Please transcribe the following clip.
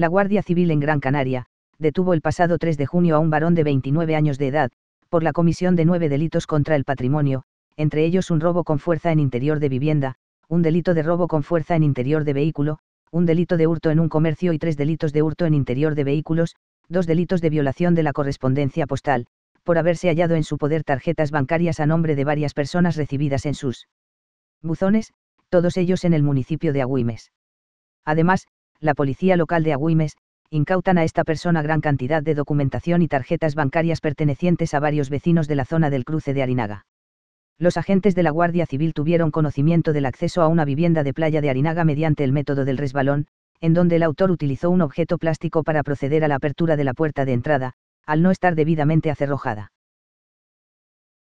La Guardia Civil en Gran Canaria, detuvo el pasado 3 de junio a un varón de 29 años de edad, por la comisión de nueve delitos contra el patrimonio, entre ellos un robo con fuerza en interior de vivienda, un delito de robo con fuerza en interior de vehículo, un delito de hurto en un comercio y tres delitos de hurto en interior de vehículos, dos delitos de violación de la correspondencia postal, por haberse hallado en su poder tarjetas bancarias a nombre de varias personas recibidas en sus buzones, todos ellos en el municipio de Agüimes. Además, la policía local de Agüimes, incautan a esta persona gran cantidad de documentación y tarjetas bancarias pertenecientes a varios vecinos de la zona del cruce de Arinaga. Los agentes de la Guardia Civil tuvieron conocimiento del acceso a una vivienda de playa de Arinaga mediante el método del resbalón, en donde el autor utilizó un objeto plástico para proceder a la apertura de la puerta de entrada, al no estar debidamente acerrojada.